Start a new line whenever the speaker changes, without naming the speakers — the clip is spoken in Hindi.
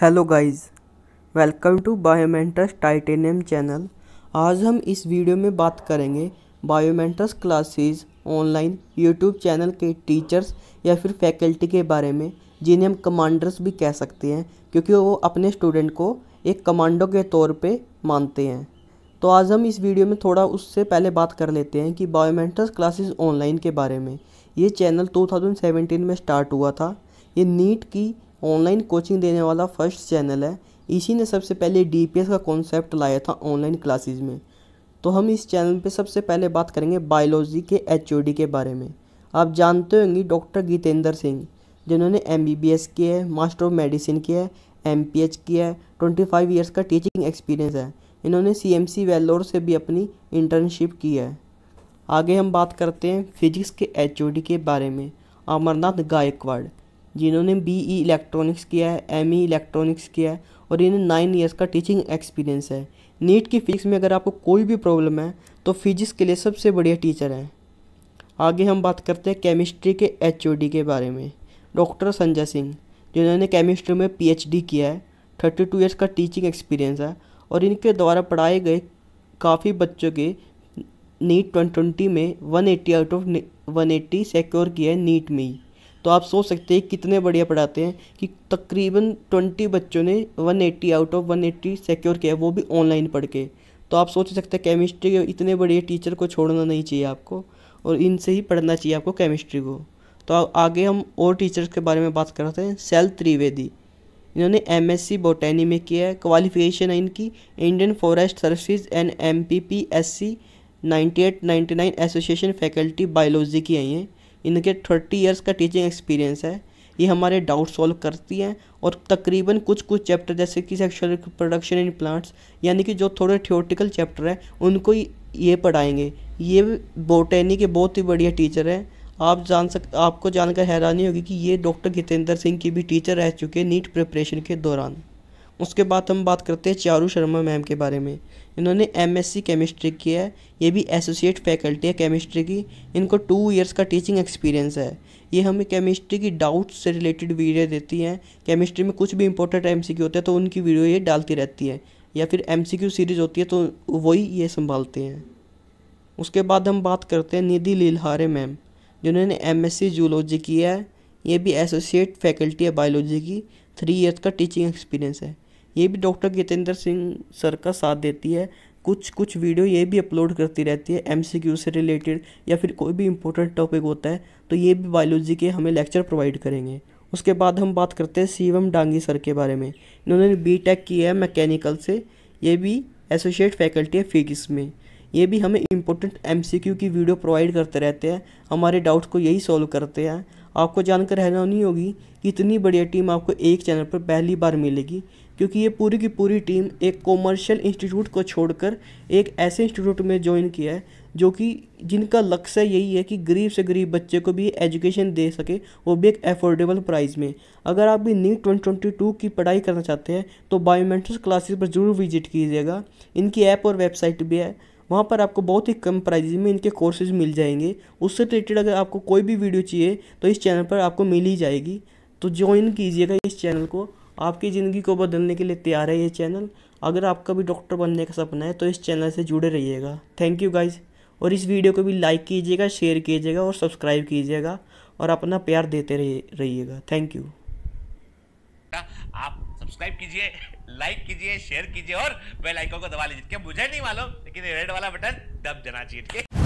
hello guys welcome to Biomentors titanium channel आज हम इस वीडियो में बात करेंगे Biomentors classes online YouTube channel के टीचर्स या फिर फैकल्टी के बारे में जिन्हें हम कमांडर्स भी कह सकते हैं क्योंकि वो अपने स्टूडेंट को एक कमांडो के तौर पे मानते हैं तो आज हम इस वीडियो में थोड़ा उससे पहले बात कर लेते हैं कि बायोमेंटस क्लासेस ऑनलाइन के बारे में ये चैनल 2017 में स्टार्ट हुआ था ये नीट की ऑनलाइन कोचिंग देने वाला फर्स्ट चैनल है इसी ने सबसे पहले डी का कॉन्सेप्ट लाया था ऑनलाइन क्लासेज में तो हम इस चैनल पे सबसे पहले बात करेंगे बायोलॉजी के एच के बारे में आप जानते होंगे डॉक्टर गीतेंद्र सिंह जिन्होंने एम बी बी एस किया है मास्टर ऑफ मेडिसिन किया है एम पी एच किया है ट्वेंटी फाइव ईयर्स का टीचिंग एक्सपीरियंस है इन्होंने सी एम सी वेलोर से भी अपनी इंटर्नशिप की है आगे हम बात करते हैं फिजिक्स के एच ओ डी के बारे में अमरनाथ गायकवाड़ जिन्होंने बी ई इलेक्ट्रॉनिक्स किया है एम ई इलेक्ट्रॉनिक्स किया है और इन्हें नाइन ईयर्स का टीचिंग एक्सपीरियंस है नीट की फिजिक्स में अगर आपको कोई भी प्रॉब्लम है तो फिजिक्स के लिए सबसे बढ़िया टीचर हैं आगे हम बात करते हैं केमिस्ट्री के एच के बारे में डॉक्टर संजय सिंह जिन्होंने केमिस्ट्री में डी किया है थर्टी टू ईयर्स का टीचिंग एक्सपीरियंस है और इनके द्वारा पढ़ाए गए काफ़ी बच्चों के नीट ट्वेंटी में one eighty out of one eighty secure किया है नीट में ही तो आप सोच सकते हैं कितने बढ़िया पढ़ाते हैं कि तकरीबन ट्वेंटी बच्चों ने one eighty out of one eighty secure किया वो भी ऑनलाइन पढ़ के तो आप सोच सकते हैं केमिस्ट्री के इतने बढ़िया टीचर को छोड़ना नहीं चाहिए आपको और इनसे ही पढ़ना चाहिए आपको केमिस्ट्री को तो आगे हम और टीचर्स के बारे में बात करते हैं सेल त्रिवेदी इन्होंने एम एस सी बोटैनी में किया है क्वालिफिकेशन है इनकी Indian forest service and M P P S C ninety eight ninety nine association faculty biology की आई हैं इनके थर्टी ईयर्स का टीचिंग एक्सपीरियंस है ये हमारे डाउट सॉल्व करती हैं और तकरीबन कुछ कुछ चैप्टर जैसे कि सेक्शुअल प्रोडक्शन इन प्लांट्स यानी कि जो थोड़े थियोटिकल चैप्टर हैं उनको ये पढ़ाएंगे ये बोटैनी के बहुत ही बढ़िया टीचर हैं आप जान सक आपको जानकर हैरानी होगी कि ये डॉक्टर जितेंद्र सिंह की भी टीचर रह चुके नीट प्रिपरेशन के दौरान उसके बाद हम बात करते हैं चारू शर्मा मैम के बारे में इन्होंने एमएससी केमिस्ट्री किया है ये भी एसोसिएट फैकल्टी है केमिस्ट्री की इनको टू इयर्स का टीचिंग एक्सपीरियंस है ये हमें केमिस्ट्री की डाउट्स से रिलेटेड वीडियो देती हैं केमिस्ट्री में कुछ भी इंपॉर्टेंट एम होते हैं तो उनकी वीडियो ये डालती रहती है या फिर एम सीरीज़ होती है तो वही ये संभालते हैं उसके बाद हम बात करते हैं निधि लीलहारे मैम जिन्होंने एम एस जूलॉजी किया है ये भी एसोसिएट फैकल्टी है बायोलॉजी की थ्री ईयर्स का टीचिंग एक्सपीरियंस है ये भी डॉक्टर जितेंद्र सिंह सर का साथ देती है कुछ कुछ वीडियो ये भी अपलोड करती रहती है एम से रिलेटेड या फिर कोई भी इम्पोर्टेंट टॉपिक होता है तो ये भी बायोलॉजी के हमें लेक्चर प्रोवाइड करेंगे उसके बाद हम बात करते हैं एम डांगी सर के बारे में इन्होंने बी टेक किया है मैकेनिकल से ये भी एसोसिएट फैकल्टी है फिजिक्स में ये भी हमें इम्पोर्टेंट एम की वीडियो प्रोवाइड करते रहते हैं हमारे डाउट को यही सॉल्व करते हैं आपको जानकर हैरानी होगी कि इतनी बढ़िया टीम आपको एक चैनल पर पहली बार मिलेगी क्योंकि ये पूरी की पूरी टीम एक कॉमर्शियल इंस्टीट्यूट को छोड़कर एक ऐसे इंस्टीट्यूट में ज्वाइन किया है जो कि जिनका लक्ष्य यही है कि गरीब से गरीब बच्चे को भी एजुकेशन दे सके वो भी एक अफोर्डेबल प्राइस में अगर आप भी नीट ट्वेंटी ट्वेंटी टू की पढ़ाई करना चाहते हैं तो बायोमेट्रिक्स क्लासेस पर ज़रूर विजिट कीजिएगा इनकी ऐप और वेबसाइट भी है वहाँ पर आपको बहुत ही कम प्राइस में इनके कोर्सेज मिल जाएंगे उससे रिलेटेड अगर आपको कोई भी वीडियो चाहिए तो इस चैनल पर आपको मिल ही जाएगी तो ज्वाइन कीजिएगा इस चैनल को आपकी ज़िंदगी को बदलने के लिए तैयार है ये चैनल अगर आपका भी डॉक्टर बनने का सपना है तो इस चैनल से जुड़े रहिएगा थैंक यू गाइज़ और इस वीडियो को भी लाइक कीजिएगा शेयर कीजिएगा और सब्सक्राइब कीजिएगा और अपना प्यार देते रहिएगा थैंक यू आप सब्सक्राइब कीजिए लाइक कीजिए शेयर कीजिए और बेल आइकन को दबा लीजिए मुझे नहीं मालूम लेकिन रेड वाला बटन दब जाना चाहिए